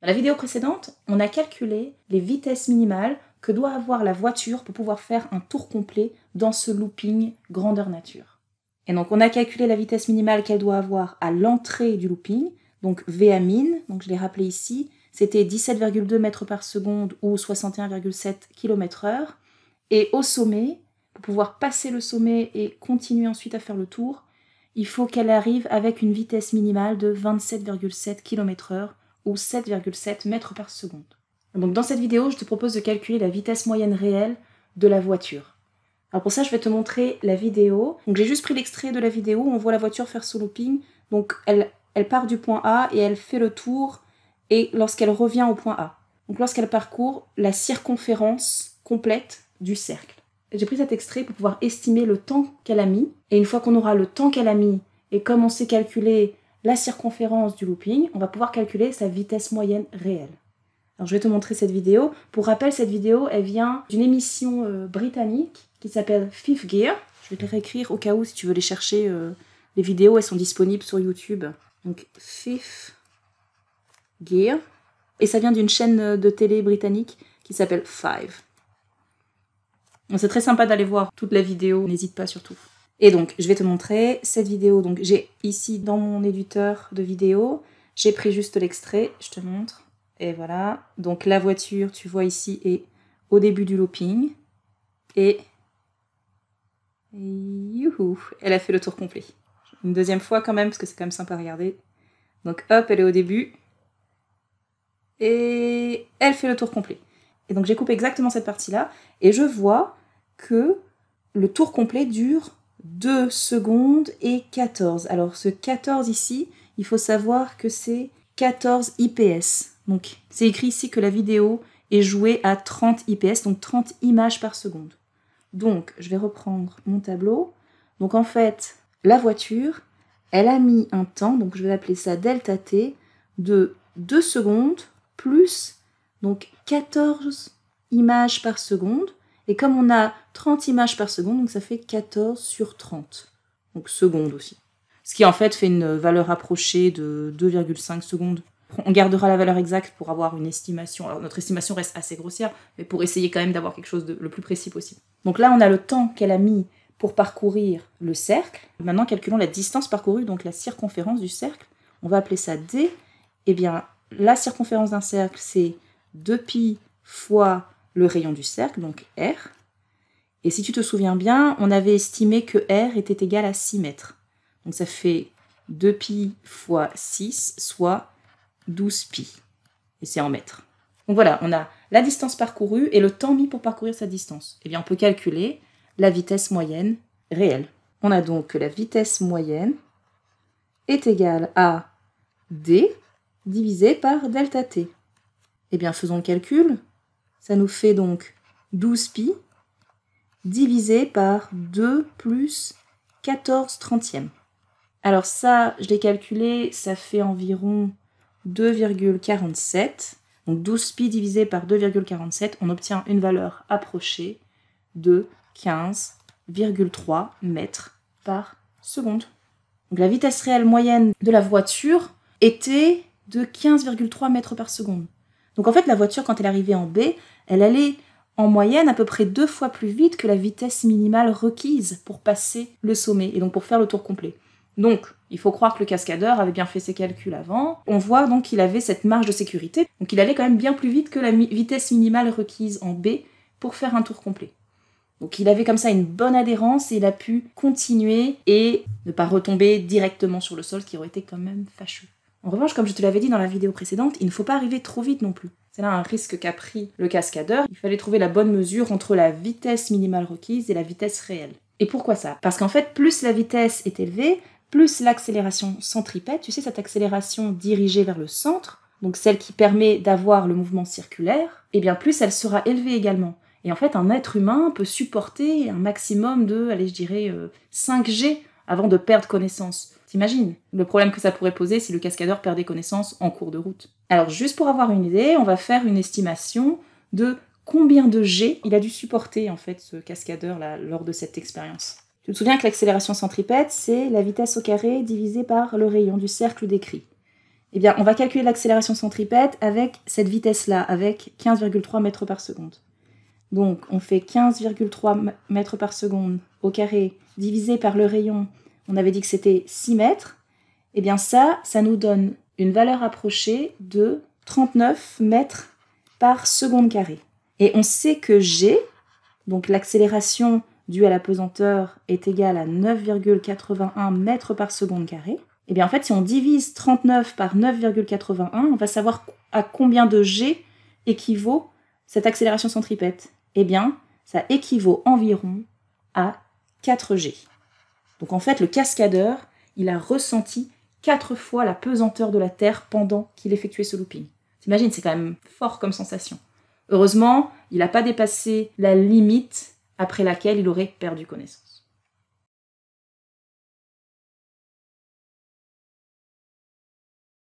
Dans la vidéo précédente, on a calculé les vitesses minimales que doit avoir la voiture pour pouvoir faire un tour complet dans ce looping grandeur nature. Et donc on a calculé la vitesse minimale qu'elle doit avoir à l'entrée du looping, donc VA donc je l'ai rappelé ici, c'était 17,2 mètres par seconde ou 61,7 km/h. Et au sommet, pour pouvoir passer le sommet et continuer ensuite à faire le tour, il faut qu'elle arrive avec une vitesse minimale de 27,7 km/h ou 7,7 mètres par seconde. Donc dans cette vidéo, je te propose de calculer la vitesse moyenne réelle de la voiture. Alors pour ça, je vais te montrer la vidéo. Donc j'ai juste pris l'extrait de la vidéo où on voit la voiture faire son looping. Donc elle, elle part du point A et elle fait le tour et lorsqu'elle revient au point A. Donc lorsqu'elle parcourt la circonférence complète du cercle. J'ai pris cet extrait pour pouvoir estimer le temps qu'elle a mis. Et une fois qu'on aura le temps qu'elle a mis et comme on sait calculer la circonférence du looping, on va pouvoir calculer sa vitesse moyenne réelle. Alors je vais te montrer cette vidéo. Pour rappel, cette vidéo, elle vient d'une émission euh, britannique qui s'appelle Fifth Gear. Je vais te réécrire au cas où si tu veux les chercher. Euh, les vidéos, elles sont disponibles sur YouTube. Donc Fifth Gear. Et ça vient d'une chaîne euh, de télé britannique qui s'appelle Five. C'est très sympa d'aller voir toute la vidéo, n'hésite pas surtout. Et donc, je vais te montrer cette vidéo. Donc, j'ai ici dans mon éditeur de vidéo, j'ai pris juste l'extrait, je te montre. Et voilà. Donc, la voiture, tu vois ici, est au début du looping. Et. Youhou Elle a fait le tour complet. Une deuxième fois quand même, parce que c'est quand même sympa à regarder. Donc, hop, elle est au début. Et elle fait le tour complet. Et donc, j'ai coupé exactement cette partie-là. Et je vois que le tour complet dure 2 secondes et 14. Alors ce 14 ici, il faut savoir que c'est 14 IPS. Donc c'est écrit ici que la vidéo est jouée à 30 IPS, donc 30 images par seconde. Donc je vais reprendre mon tableau. Donc en fait, la voiture, elle a mis un temps, donc je vais appeler ça delta t, de 2 secondes plus donc 14 images par seconde et comme on a 30 images par seconde, donc ça fait 14 sur 30. Donc seconde aussi. Ce qui en fait fait une valeur approchée de 2,5 secondes. On gardera la valeur exacte pour avoir une estimation. Alors notre estimation reste assez grossière, mais pour essayer quand même d'avoir quelque chose de le plus précis possible. Donc là, on a le temps qu'elle a mis pour parcourir le cercle. Maintenant, calculons la distance parcourue, donc la circonférence du cercle. On va appeler ça D. Et eh bien, la circonférence d'un cercle, c'est 2pi fois le rayon du cercle, donc R. Et si tu te souviens bien, on avait estimé que R était égal à 6 mètres. Donc ça fait 2pi fois 6, soit 12pi. Et c'est en mètres. Donc voilà, on a la distance parcourue et le temps mis pour parcourir cette distance. et eh bien, on peut calculer la vitesse moyenne réelle. On a donc que la vitesse moyenne est égale à d divisé par delta t. Et eh bien, faisons le calcul. Ça nous fait donc 12 pi divisé par 2 plus 14 trentièmes. Alors ça, je l'ai calculé, ça fait environ 2,47. Donc 12 pi divisé par 2,47, on obtient une valeur approchée de 15,3 mètres par seconde. Donc la vitesse réelle moyenne de la voiture était de 15,3 mètres par seconde. Donc en fait, la voiture, quand elle arrivait en B, elle allait en moyenne à peu près deux fois plus vite que la vitesse minimale requise pour passer le sommet et donc pour faire le tour complet. Donc, il faut croire que le cascadeur avait bien fait ses calculs avant. On voit donc qu'il avait cette marge de sécurité, donc il allait quand même bien plus vite que la vitesse minimale requise en B pour faire un tour complet. Donc il avait comme ça une bonne adhérence et il a pu continuer et ne pas retomber directement sur le sol, qui aurait été quand même fâcheux. En revanche, comme je te l'avais dit dans la vidéo précédente, il ne faut pas arriver trop vite non plus. C'est là un risque qu'a pris le cascadeur. Il fallait trouver la bonne mesure entre la vitesse minimale requise et la vitesse réelle. Et pourquoi ça Parce qu'en fait, plus la vitesse est élevée, plus l'accélération centripète, tu sais, cette accélération dirigée vers le centre, donc celle qui permet d'avoir le mouvement circulaire, et eh bien plus elle sera élevée également. Et en fait, un être humain peut supporter un maximum de, allez, je dirais, 5G euh, avant de perdre connaissance. T'imagines le problème que ça pourrait poser si le cascadeur perdait connaissance en cours de route. Alors juste pour avoir une idée, on va faire une estimation de combien de G il a dû supporter en fait ce cascadeur là lors de cette expérience. Tu te souviens que l'accélération centripète, c'est la vitesse au carré divisée par le rayon du cercle décrit. Eh bien, on va calculer l'accélération centripète avec cette vitesse-là, avec 15,3 mètres par seconde. Donc on fait 15,3 mètres par seconde au carré divisé par le rayon. On avait dit que c'était 6 mètres. et eh bien ça, ça nous donne une valeur approchée de 39 mètres par seconde carré. Et on sait que G, donc l'accélération due à la pesanteur, est égale à 9,81 mètres par seconde carré. Et eh bien en fait, si on divise 39 par 9,81, on va savoir à combien de G équivaut cette accélération centripète eh bien, ça équivaut environ à 4G. Donc en fait, le cascadeur, il a ressenti 4 fois la pesanteur de la Terre pendant qu'il effectuait ce looping. T'imagines, c'est quand même fort comme sensation. Heureusement, il n'a pas dépassé la limite après laquelle il aurait perdu connaissance.